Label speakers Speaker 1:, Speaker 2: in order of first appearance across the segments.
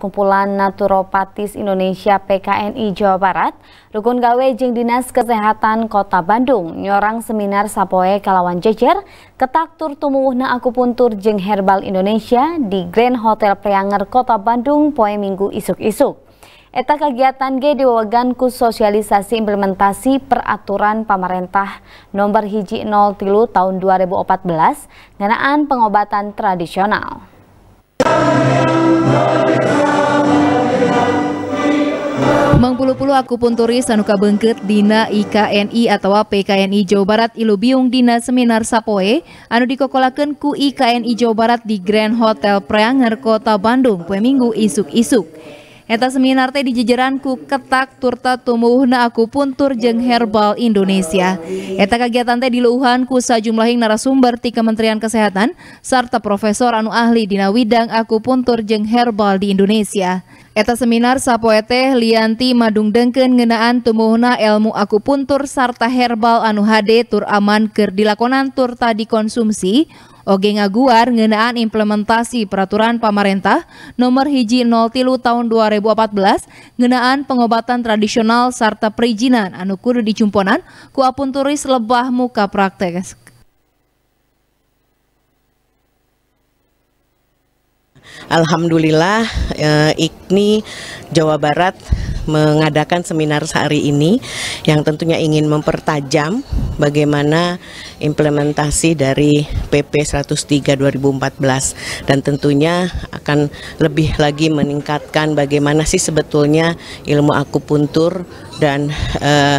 Speaker 1: Kumpulan Naturopatis Indonesia PKNI Jawa Barat, Rukun Gawe Jeng Dinas Kesehatan Kota Bandung, nyorang seminar Sapoe Kalawan Jejer, ketak tur tumuhna akupuntur Jeng Herbal Indonesia di Grand Hotel Prianger Kota Bandung poe Minggu isuk-isuk. Eta kegiatan G diwewegan ku sosialisasi implementasi peraturan pemerintah nomor hiji 0 tilu tahun 2014 ngenaan pengobatan tradisional.
Speaker 2: Mengpulu-pulu aku pun turis sanuka bengket Dina IKNI atau PKNI Jawa Barat Biung Dina Seminar Sapoe anu dikokolaken ku IKNI Jawa Barat di Grand Hotel Preanger Kota Bandung kue minggu isuk-isuk. Eta seminar teh dijejeran ku ketak turta tumbuhna aku pun tur jeng herbal Indonesia. Eta kegiatan teh diluhan ku sajumlahing narasumber di Kementerian Kesehatan serta profesor anu ahli dina widang aku pun tur jeng herbal di Indonesia. Eta seminar sapoete Lianti Madung Dengken ngenaan tumuhna ilmu akupuntur sarta herbal anu Hade tur aman ker dilakonan tur tadi konsumsi oge ngaguar ngenaan implementasi peraturan pamarentah nomor hiji 0 tilu tahun 2014 ngenaan pengobatan tradisional sarta perizinan anu kudu dicumponan ku apunturis lebah muka praktek
Speaker 3: Alhamdulillah eh, IKNI Jawa Barat mengadakan seminar sehari ini yang tentunya ingin mempertajam bagaimana implementasi dari PP 103 2014 dan tentunya akan lebih lagi meningkatkan bagaimana sih sebetulnya ilmu akupuntur dan uh,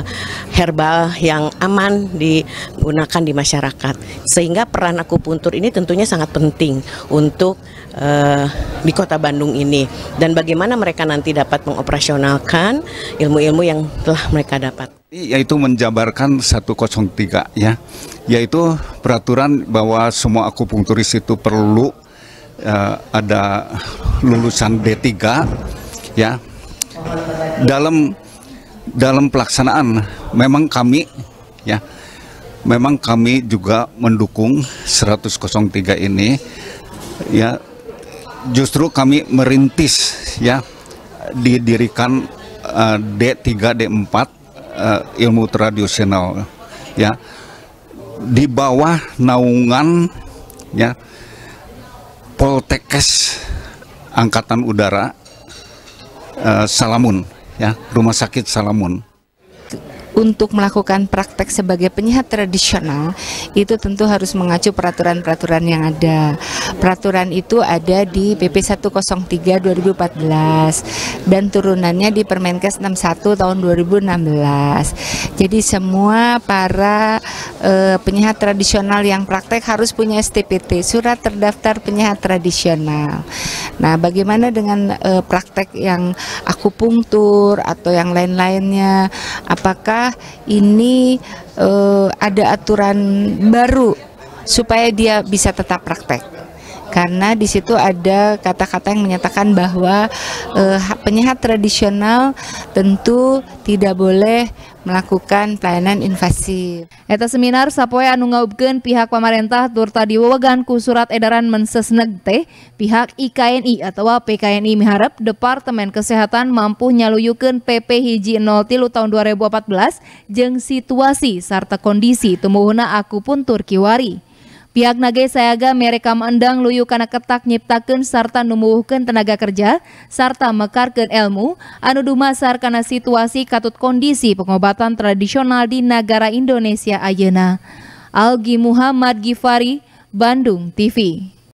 Speaker 3: herbal yang aman digunakan di masyarakat. Sehingga peran akupuntur ini tentunya sangat penting untuk uh, di Kota Bandung ini dan bagaimana mereka nanti dapat mengoperasionalkan ilmu-ilmu yang telah mereka dapat.
Speaker 4: Yaitu menjabarkan 103 ya, yaitu peraturan bahwa semua akupunturis itu perlu uh, ada lulusan D3 ya dalam dalam pelaksanaan memang kami ya memang kami juga mendukung 103 ini ya justru kami merintis ya didirikan uh, D3 D4 uh, ilmu tradisional ya di bawah naungan ya Poltekkes Angkatan Udara uh, Salamun ya Rumah Sakit Salamun
Speaker 5: untuk melakukan praktek sebagai penyihat tradisional itu tentu harus mengacu peraturan-peraturan yang ada. Peraturan itu ada di PP 103 2014 dan turunannya di Permenkes 61 tahun 2016. Jadi semua para e, eh, penyihat tradisional yang praktek harus punya STPT, surat terdaftar penyihat tradisional. Nah, bagaimana dengan e, praktek yang akupunktur atau yang lain-lainnya? Apakah ini uh, ada aturan baru supaya dia bisa tetap praktek karena di situ ada kata-kata yang menyatakan bahwa uh, penyehat tradisional tentu tidak boleh melakukan
Speaker 2: pelayanan invasif. Eta seminar sapoe anu ngaubkeun pihak pemerintah turta diwewegan ku surat edaran mensesneg teh pihak IKNI atau PKNI miharap Departemen Kesehatan mampu nyaluyukeun PP hiji 03 tahun 2014 jeng situasi sarta kondisi tumuhuna aku pun Turkiwari. Pihak nage sayaga merekam endang luyu karena ketak nyiptakan serta numbuhkan tenaga kerja, serta mekarkan ilmu, anu dumasar karena situasi katut kondisi pengobatan tradisional di negara Indonesia ayena. Algi Muhammad Gifari, Bandung TV.